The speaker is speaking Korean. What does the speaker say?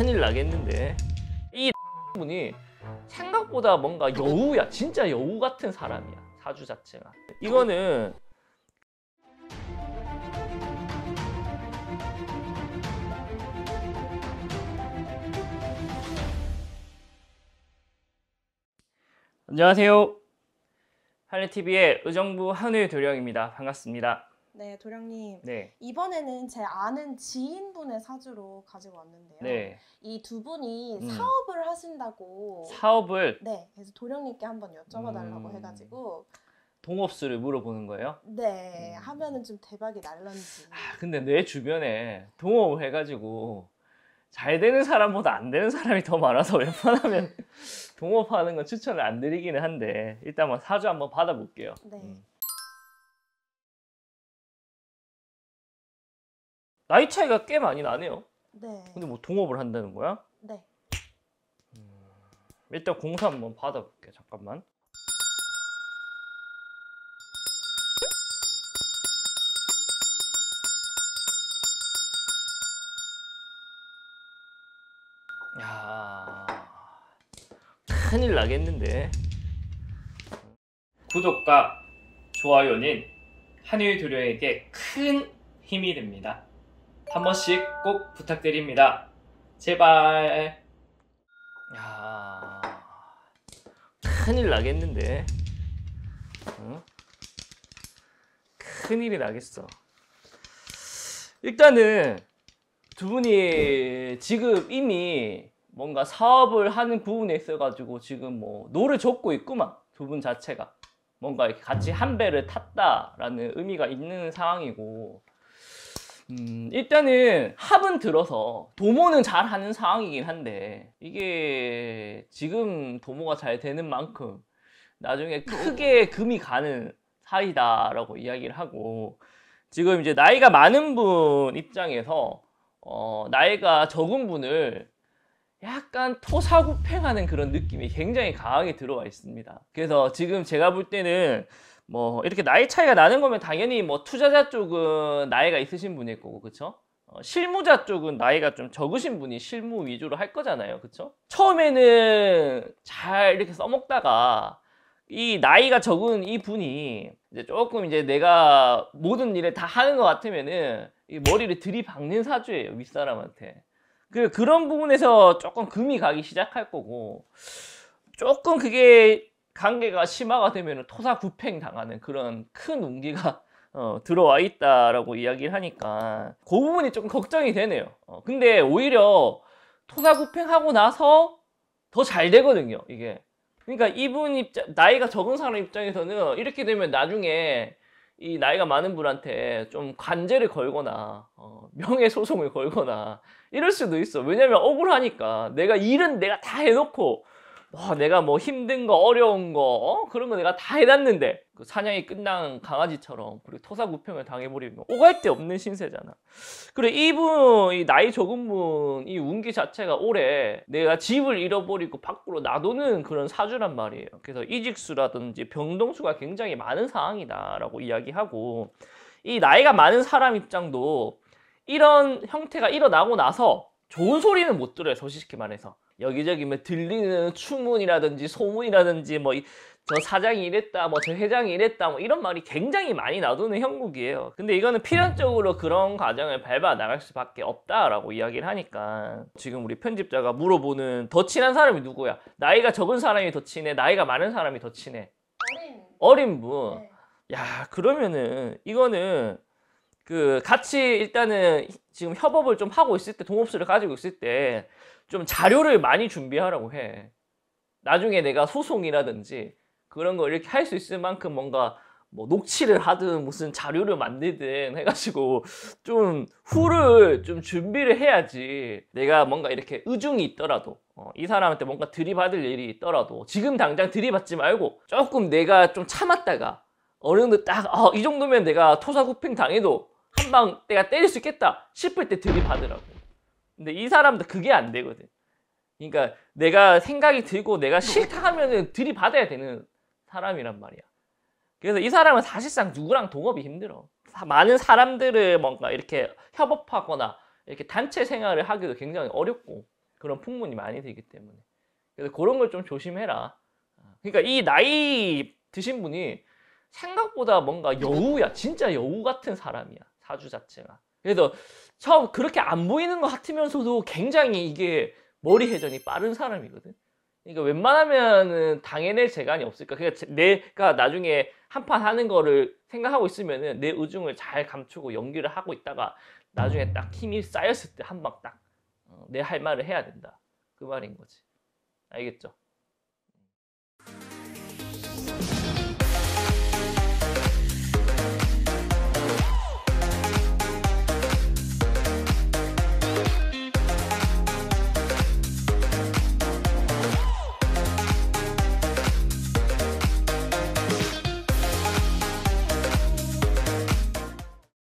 큰일 나겠는데 이 분이 생각보다 뭔가 여우야 진짜 여우 같은 사람이야 사주 자체가 이거는 안녕하세요 한례TV의 의정부 한우의 도령입니다 반갑습니다 네, 도령님. 네. 이번에는 제 아는 지인분의 사주로 가지고 왔는데요. 네. 이 두 분이 음. 사업을 하신다고. 사업을 네, 그래서 도령님께 한번 여쭤봐달라고 음. 해가지고. 동업수를 물어보는 거예요? 네, 음. 하면은 좀 대박이 날런지. 아, 근데 내 주변에 동업을 해가지고 잘 되는 사람보다 안 되는 사람이 더 많아서 웬만하면 동업하는 건 추천을 안 드리기는 한데 일단 사주 한번 받아볼게요. 네. 음. 나이 차이가 꽤 많이 나네요. 네. 근데 뭐 동업을 한다는 거야? 네. 음, 일단 공사 한번 받아볼게. 잠깐만. 야, 큰일 나겠는데. 구독과 좋아요는 한일 두려에게 큰 힘이 됩니다. 한 번씩 꼭 부탁드립니다. 제발. 야 큰일 나겠는데. 응? 큰일이 나겠어. 일단은 두 분이 지금 이미 뭔가 사업을 하는 부분에 있어가지고 지금 뭐 노를 젓고 있구만 두 분 자체가 뭔가 이렇게 같이 한 배를 탔다라는 의미가 있는 상황이고 음, 일단은 합은 들어서 도모는 잘 하는 상황이긴 한데 이게 지금 도모가 잘 되는 만큼 나중에 크게 금이 가는 사이다라고 이야기를 하고 지금 이제 나이가 많은 분 입장에서 어, 나이가 적은 분을 약간 토사구팽하는 그런 느낌이 굉장히 강하게 들어와 있습니다. 그래서 지금 제가 볼 때는 뭐 이렇게 나이 차이가 나는 거면 당연히 뭐 투자자 쪽은 나이가 있으신 분일 거고 그쵸? 어, 실무자 쪽은 나이가 좀 적으신 분이 실무 위주로 할 거잖아요 그쵸? 처음에는 잘 이렇게 써먹다가 이 나이가 적은 이 분이 이제 조금 이제 내가 모든 일을 다 하는 것 같으면은 이 머리를 들이박는 사주예요 윗사람한테 그 그런 부분에서 조금 금이 가기 시작할 거고 조금 그게 관계가 심화가 되면 토사구팽 당하는 그런 큰 운기가 어, 들어와 있다라고 이야기를 하니까 그 부분이 조금 걱정이 되네요. 어, 근데 오히려 토사구팽하고 나서 더 잘 되거든요. 이게 그러니까 이분 입장 나이가 적은 사람 입장에서는 이렇게 되면 나중에 이 나이가 많은 분한테 좀 관제를 걸거나 어, 명예 소송을 걸거나 이럴 수도 있어. 왜냐면 억울하니까 내가 일은 내가 다 해놓고 와 내가 뭐 힘든 거 어려운 거 어? 그런 거 내가 다 해놨는데 그 사냥이 끝난 강아지처럼 그리고 토사구평을 당해버리면 오갈 데 없는 신세잖아 그리고 이분 이 나이 적은 분 이 운기 자체가 올해 내가 집을 잃어버리고 밖으로 놔두는 그런 사주란 말이에요 그래서 이직수라든지 병동수가 굉장히 많은 상황이다 라고 이야기하고 이 나이가 많은 사람 입장도 이런 형태가 일어나고 나서 좋은 소리는 못 들어요 솔직히 말해서 여기저기 뭐 들리는 추문이라든지 소문이라든지 뭐 저 사장이 이랬다 뭐 저 회장이 이랬다 뭐 이런 말이 굉장히 많이 나도는 형국이에요 근데 이거는 필연적으로 그런 과정을 밟아 나갈 수밖에 없다라고 이야기를 하니까 지금 우리 편집자가 물어보는 더 친한 사람이 누구야 나이가 적은 사람이 더 친해 나이가 많은 사람이 더 친해 어린 어린 분야 네. 그러면은 이거는 그 같이 일단은 지금 협업을 좀 하고 있을 때 동업소를 가지고 있을 때 좀 자료를 많이 준비하라고 해. 나중에 내가 소송이라든지 그런 거 이렇게 할 수 있을 만큼 뭔가 뭐 녹취를 하든 무슨 자료를 만들든 해가지고 좀 후를 좀 준비를 해야지 내가 뭔가 이렇게 의중이 있더라도 어, 이 사람한테 뭔가 들이받을 일이 있더라도 지금 당장 들이받지 말고 조금 내가 좀 참았다가 어느 정도 딱, 아, 이 정도면 내가 토사구팽 당해도 한 방 내가 때릴 수 있겠다 싶을 때 들이받으라고. 근데 이 사람도 그게 안 되거든. 그러니까 내가 생각이 들고 내가 싫다 하면은 들이받아야 되는 사람이란 말이야. 그래서 이 사람은 사실상 누구랑 동업이 힘들어. 많은 사람들을 뭔가 이렇게 협업하거나 이렇게 단체 생활을 하기도 굉장히 어렵고 그런 풍문이 많이 되기 때문에. 그래서 그런 걸 좀 조심해라. 아, 그러니까 이 나이 드신 분이 생각보다 뭔가 여우야. 진짜 여우 같은 사람이야. 사주 자체가. 그래서 처음 그렇게 안 보이는 것 같으면서도 굉장히 이게 머리 회전이 빠른 사람이거든. 그러니까 웬만하면은 당해낼 재간이 없을까. 그러니까 내가 나중에 한판 하는 거를 생각하고 있으면은 내 의중을 잘 감추고 연기를 하고 있다가 나중에 딱 힘이 쌓였을 때 한 방 딱 내할 어, 말을 해야 된다. 그 말인 거지. 알겠죠?